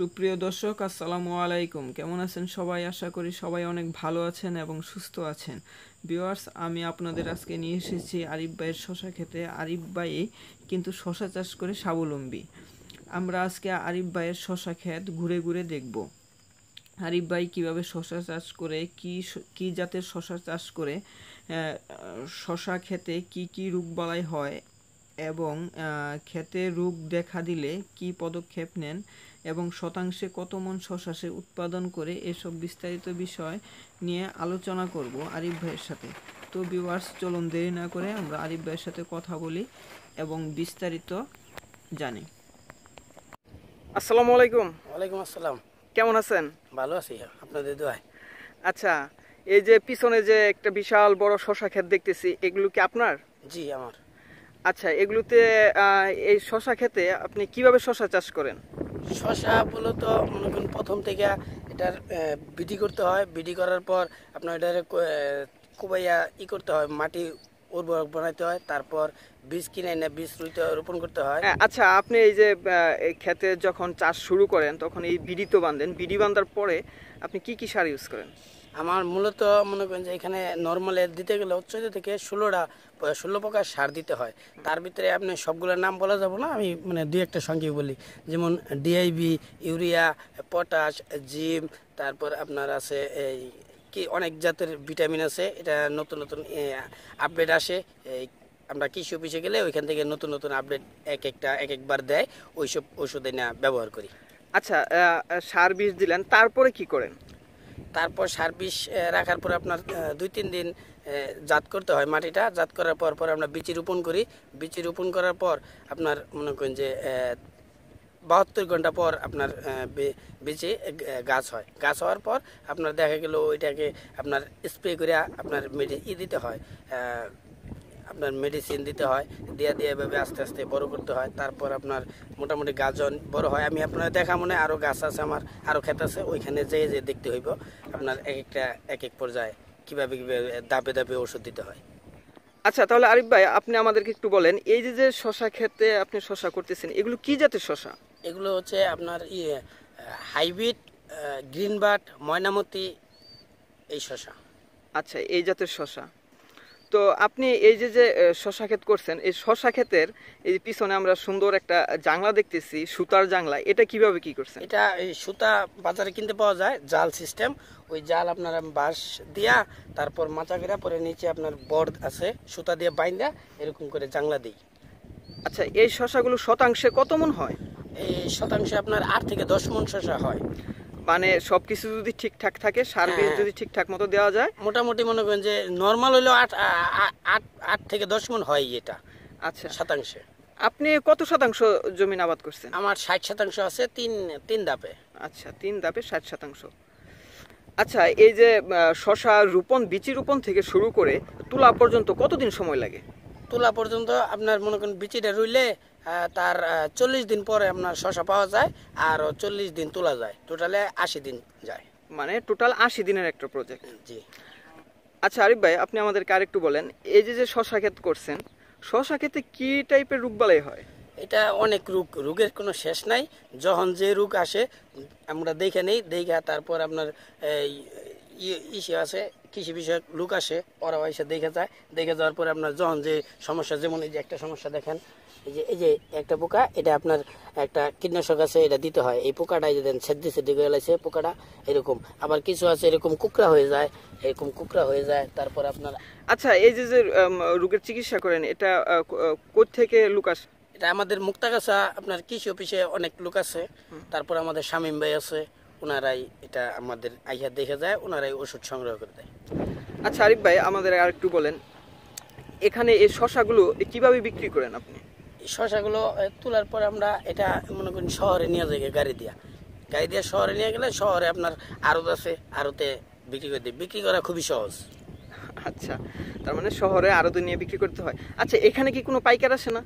সুপ্রিয় দর্শক আসসালামু আলাইকুম কেমন আছেন সবাই আশা করি সবাই অনেক ভালো আছেন এবং সুস্থ আছেন ভিওয়ার্স আমি আপনাদের আজকে নিয়ে এসেছি আরিফ ভাইয়ের শশা খেতে আরিফ ভাই কিন্তু শশা চাষ করে স্বাবলম্বী আমরা আজকে আরিফ ভাইয়ের শশা ক্ষেত ঘুরে ঘুরে দেখব আরিফ ভাই কীভাবে শশা চাষ করে কি কি জাতের শশা চাষ করে শশা খেতে কি কি রোগবালাই হয় এবং ক্ষেতে রোগ দেখা দিলে কি পদক্ষেপ নেন এবং শতাংশে কত মন শশা সে উৎপাদন করে এসব বিস্তারিত বিষয় নিয়ে আলোচনা করব আরিফ ভাইয়ের সাথে তো ভিউয়ার্স চলুন দেরি না করে আমরা আরিফ ভাইয়ের সাথে কথা বলি এবং বিস্তারিত জানি আসসালামু আলাইকুম ওয়ালাইকুম আসসালাম কেমন আছেন ভালো আছি আপনাদের দোয়ায় আচ্ছা এই যে পিছনে যে একটা বিশাল বড় শশা ক্ষেত দেখতেছি এগুলো কি আপনার জি আমার আচ্ছা এগুলোতে এই শশা খেতে আপনি কিভাবে শশা চাষ করেন শশা মূলত মনে করেন প্রথম থেকে এটার বিধি করতে হয় বিডি করার পর আপনার এটার কোবাইয়া ই করতে হয় মাটি উর্বর বানাইতে হয় তারপর বীজ কিনে এনে বীজ রুইতে রোপণ করতে হয় হ্যাঁ, আচ্ছা আপনি এই যে খেতে যখন চাষ শুরু করেন তখন এই বিডি তো বাঁধেন বিডি বাঁধার পরে আপনি কি কি সার ইউজ করেন আমার মূলত মনে করেন যে এখানে নর্মালে দিতে গেলে চোদ্দ থেকে ষোলোটা ষোলো প্রকার সার দিতে হয় তার ভিতরে আপনি সবগুলোর নাম বলা যাবো না আমি মানে দুই একটা সঙ্গে বলি যেমন ডিআইবি ইউরিয়া পটাশ জিম তারপর আপনার আছে এই কি অনেক জাতের ভিটামিন আছে এটা নতুন নতুন আপডেট আসে আমরা কৃষি অফিসে গেলে ওইখান থেকে নতুন নতুন আপডেট এক একটা এক একবার দেয় ওইসব ওষুধে না ব্যবহার করি আচ্ছা সার বীজ দিলেন তারপরে কি করেন তারপর সার বিষ রাখার পর আপনার দুই তিন দিন জাত করতে হয় মাটিটা জাত করার পর পর আমরা বিচি রোপণ করি বিচি রোপণ করার পর আপনার মনে করেন যে বাহাত্তর ঘন্টা পর আপনার বেঁচে গাছ হয় গাছ হওয়ার পর আপনার দেখা গেল ওইটাকে আপনার স্প্রে করে আপনার মেডি ই দিতে হয় আপনার মেডিসিন দিতে হয় দিয়ে দিয়ে এভাবে আস্তে আস্তে বড় করতে হয় তারপর আপনার মোটামুটি গাজন বড় হয় আমি আপনার দেখা মনে আরও গাছ আছে আমার আরও ক্ষেত আছে ওইখানে যেয়ে যেয়ে দেখতে হইব আপনার এক একটা এক এক পর্যায়ে কীভাবে কীভাবে দাবে দাবে ওষুধ দিতে হয় আচ্ছা তাহলে আরিফ ভাই আপনি আমাদেরকে একটু বলেন এই যে যে শশা খেতে আপনি শশা করতেছেন এগুলো কি জাতের শশা এগুলো হচ্ছে আপনার ইয়ে হাইব্রিড গ্রিনবাট ময়নামতি এই শশা আচ্ছা এই জাতের শশা তো আপনি এই যে যে শশা ক্ষেত করছেন এই শশা ক্ষেতের এই পিছনে আমরা সুন্দর একটা জাংলা দেখতেছি সুতার জাংলা এটা কিভাবে কি করছেন এটা এই সুতা বাজারে কিনতে পাওয়া যায় জাল সিস্টেম ওই জাল আপনার বাঁশ দিয়া তারপর মাচা গেরা পরে নিচে আপনার বর্ড আছে সুতা দিয়ে বাইন্দা এরকম করে জাংলা দিই আচ্ছা এই শশাগুলো শতাংশে কত মন হয় এই শতাংশে আপনার আট থেকে দশ মন শশা হয় মানে সবকিছু যদি ঠিকঠাক থাকে সার্ভিস হ্যাঁ। যদি ঠিকঠাক মতো দেওয়া যায় মোটামুটি মনে করেন যে নর্মাল হলেও আট আট আট থেকে দশ মন হয় এটা আচ্ছা শতাংশে আপনি কত শতাংশ জমিন আবাদ করছেন আমার ষাট শতাংশ আছে তিন তিন ধাপে আচ্ছা তিন ধাপে ষাট শতাংশ আচ্ছা এই যে শশা রোপণ বিচি রোপণ থেকে শুরু করে তুলা পর্যন্ত কতদিন সময় লাগে তুলা পর্যন্ত আপনার মনে করেন বিচিটা রইলে তার চল্লিশ দিন পরে আপনার শশা পাওয়া যায় আর চল্লিশ দিন তোলা যায় টোটালে আশি দিন যায় মানে টোটাল আশি দিনের একটা প্রজেক্ট জি আচ্ছা আরিফ ভাই আপনি আমাদেরকে আরেকটু বলেন এই যে যে শশা ক্ষেত করছেন শশা ক্ষেতে কি টাইপের রোগ বালাই হয় এটা অনেক রোগ রোগের কোনো শেষ নাই যখন যে রোগ আসে আমরা দেখে নেই দেখে তারপর আপনার এই ইসে আছে কৃষি বিষয়ক লোক আসে ওরাও এসে দেখে যায় দেখে যাওয়ার পরে আপনার যখন যে সমস্যা যেমন এই যে একটা সমস্যা দেখেন এই যে এই যে একটা পোকা এটা আপনার একটা কীটনাশক আছে এটা দিতে হয় এই পোকাটা যে দেন সেদ্ধি সেদ্ধি করে লাগছে পোকাটা এরকম আবার কিছু আছে এরকম কুকরা হয়ে যায় এরকম কুকরা হয়ে যায় তারপর আপনার আচ্ছা এই যে যে রোগের চিকিৎসা করেন এটা থেকে লোক আসে এটা আমাদের মুক্তাগাছা আপনার কৃষি অফিসে অনেক লোক আছে তারপর আমাদের শামীম ভাই আছে ওনারাই এটা আমাদের আইয়া দেখে যায় ওনারাই ওষুধ সংগ্রহ করে দেয় আচ্ছা আরিফ ভাই আমাদের আর একটু বলেন এখানে এই শশাগুলো কিভাবে বিক্রি করেন আপনি শশাগুলো তোলার পর আমরা এটা মনে করেন শহরে নিয়ে যাই গাড়ি দিয়া গাড়ি দিয়ে শহরে নিয়ে গেলে শহরে আপনার আড়ত আছে আড়তে বিক্রি করে দিই বিক্রি করা খুবই সহজ আচ্ছা তার মানে শহরে আড়তে নিয়ে বিক্রি করতে হয় আচ্ছা এখানে কি কোনো পাইকার আসে না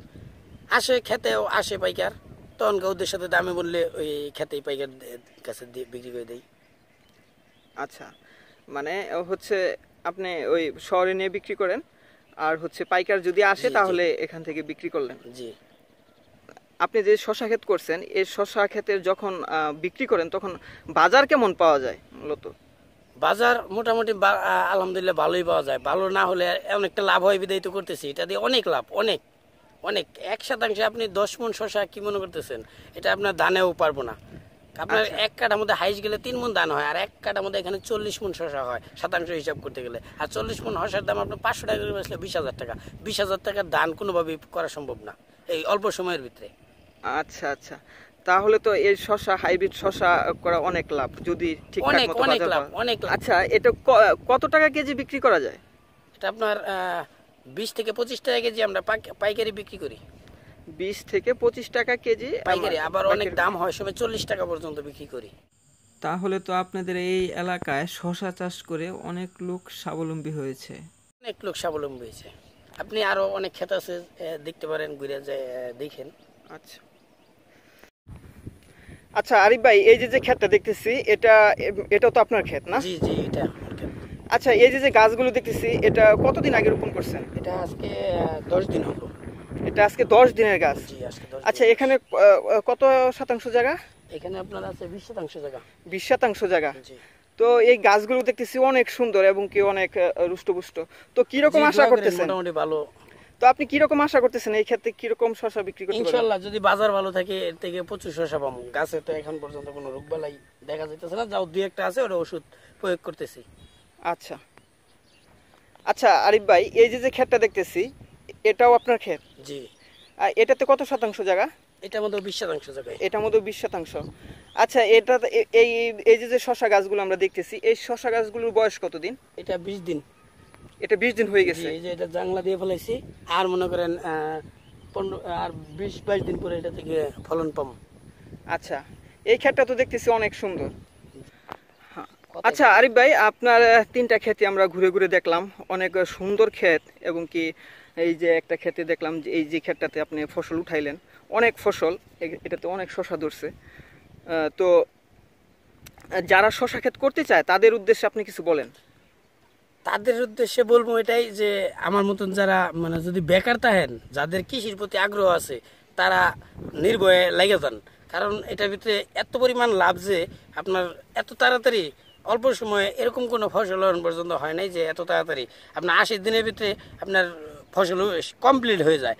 আসে খেতেও আসে পাইকার তখন ওদের সাথে দামে বললে ওই খেতেই পাইকার কাছে দিয়ে বিক্রি করে দেয় আচ্ছা মানে হচ্ছে আপনি ওই শহরে নিয়ে বিক্রি করেন আর হচ্ছে পাইকার যদি আসে তাহলে এখান থেকে বিক্রি করলেন জি আপনি যে শশা ক্ষেত করছেন এই শশা ক্ষেতের যখন বিক্রি করেন তখন বাজার কেমন পাওয়া যায় মূলত বাজার মোটামুটি আলহামদুলিল্লাহ ভালোই পাওয়া যায় ভালো না হলে অনেকটা লাভ হয় তো করতেছি এটা দিয়ে অনেক লাভ অনেক অনেক এক শতাংশে আপনি দশ মন শশা কি মনে করতেছেন এটা আপনার দানেও পারবো না আপনার আচ্ছা। এক কাঠার মধ্যে হাইস গেলে তিন মন দান হয় আর এক কাঠার মধ্যে এখানে চল্লিশ মন শশা হয় শতাংশ হিসাব করতে গেলে আর চল্লিশ মন শসার দাম আপনার পাঁচশো টাকা করে আসলে বিশ হাজার টাকা বিশ হাজার টাকার দান কোনোভাবেই করা সম্ভব না এই অল্প সময়ের ভিতরে আচ্ছা আচ্ছা তাহলে তো এই শশা হাইব্রিড শশা করা অনেক লাভ যদি ঠিকঠাক মতো অনেক লাভ অনেক আচ্ছা এটা কত টাকা কেজি বিক্রি করা যায় এটা আপনার বিশ থেকে পঁচিশ টাকা কেজি আমরা পাইকারি বিক্রি করি বিশ থেকে পঁচিশ টাকা কেজি পাইকারি আবার অনেক দাম হয় সময় চল্লিশ টাকা পর্যন্ত বিক্রি করি তাহলে তো আপনাদের এই এলাকায় শশা চাষ করে অনেক লোক স্বাবলম্বী হয়েছে অনেক লোক স্বাবলম্বী হয়েছে আপনি আরো অনেক ক্ষেত আছে দেখতে পারেন ঘুরে দেখেন আচ্ছা আচ্ছা আরিফ ভাই এই যে যে ক্ষেতটা দেখতেছি এটা এটা তো আপনার ক্ষেত না জি জি এটা আচ্ছা এই যে গাছগুলো দেখতেছি এটা কতদিন আগে রোপণ করছেন এটা আজকে দশ দিন হলো এটা আজকে দশ দিনের গাছ আচ্ছা এখানে কত শতাংশ জায়গা এখানে আপনার আছে বিশ শতাংশ জায়গা বিশ শতাংশ জায়গা তো এই গাছগুলো দেখতেছি অনেক সুন্দর এবং কি অনেক রুষ্টপুষ্ট তো কিরকম আশা করতেছেন মোটামুটি ভালো তো আপনি কিরকম আশা করতেছেন এই ক্ষেত্রে কিরকম শশা বিক্রি করতে ইনশাআল্লাহ যদি বাজার ভালো থাকে এর থেকে প্রচুর শশা পাবো গাছে তো এখন পর্যন্ত কোনো রোগ বালাই দেখা যাইতেছে না যাও দুই একটা আছে ওটা ওষুধ প্রয়োগ করতেছি আচ্ছা আচ্ছা আরিফ ভাই এই যে যে ক্ষেতটা দেখতেছি এটাও আপনার ক্ষেত জি আর এটাতে কত শতাংশ জায়গা এটা মধ্যে বিশ শতাংশ জায়গা এটা মতো বিশ শতাংশ আচ্ছা এটা এই এই যে যে শশা গাছগুলো আমরা দেখতেছি এই শশা গাছগুলোর বয়স কতদিন এটা বিশ দিন এটা বিশ দিন হয়ে গেছে এই যে এটা জাংলা দিয়ে ফেলেছি আর মনে করেন পনেরো আর বিশ বাইশ দিন পরে এটা থেকে ফলন পাম আচ্ছা এই ক্ষেতটা তো দেখতেছি অনেক সুন্দর আচ্ছা, আচ্ছা আরিফ ভাই আপনার তিনটা খেতে আমরা ঘুরে ঘুরে দেখলাম অনেক সুন্দর ক্ষেত এবং কি এই যে একটা ক্ষেতে দেখলাম যে এই যে ক্ষেতটাতে আপনি ফসল উঠাইলেন অনেক ফসল এটাতে অনেক শশা ধরছে তো যারা শশা ক্ষেত করতে চায় তাদের উদ্দেশ্যে আপনি কিছু বলেন তাদের উদ্দেশ্যে বলবো এটাই যে আমার মতন যারা মানে যদি বেকার থাকেন যাদের কৃষির প্রতি আগ্রহ আছে তারা নির্ভয়ে লেগে যান কারণ এটার ভিতরে এত পরিমাণ লাভ যে আপনার এত তাড়াতাড়ি অল্প সময়ে এরকম কোনো ফসল এখন পর্যন্ত হয় নাই যে এত তাড়াতাড়ি আপনার আশির দিনের ভিতরে আপনার ফসল কমপ্লিট হয়ে যায়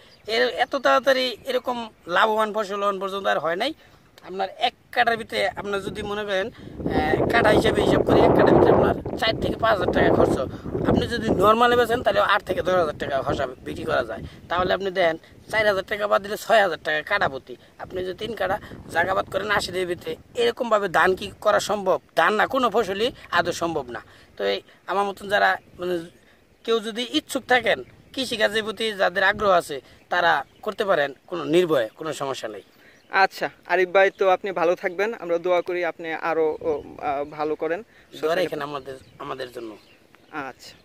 এত তাড়াতাড়ি এরকম লাভবান ফসল এখন পর্যন্ত আর হয় নাই আপনার এক কাটার ভিতরে আপনার যদি মনে করেন কাটা হিসাবে হিসাব করে এক কাটার ভিতরে আপনার চার থেকে পাঁচ হাজার টাকা খরচ আপনি যদি নর্মালে বেছেন তাহলে আট থেকে দশ হাজার টাকা খরচা বিক্রি করা যায় তাহলে আপনি দেন চার হাজার টাকা বাদ দিলে ছয় হাজার টাকা কাটা প্রতি আপনি যদি তিন কাটা জাগাবাদ করেন আশি দিয়ে ভিতরে এরকমভাবে ধান কি করা সম্ভব ধান না কোনো ফসলই আদৌ সম্ভব না তো এই আমার মতন যারা মানে কেউ যদি ইচ্ছুক থাকেন কৃষিকাজের প্রতি যাদের আগ্রহ আছে তারা করতে পারেন কোনো নির্ভয়ে কোনো সমস্যা নেই আচ্ছা আরিফ ভাই তো আপনি ভালো থাকবেন আমরা দোয়া করি আপনি আরো ভালো করেন আমাদের আমাদের জন্য আচ্ছা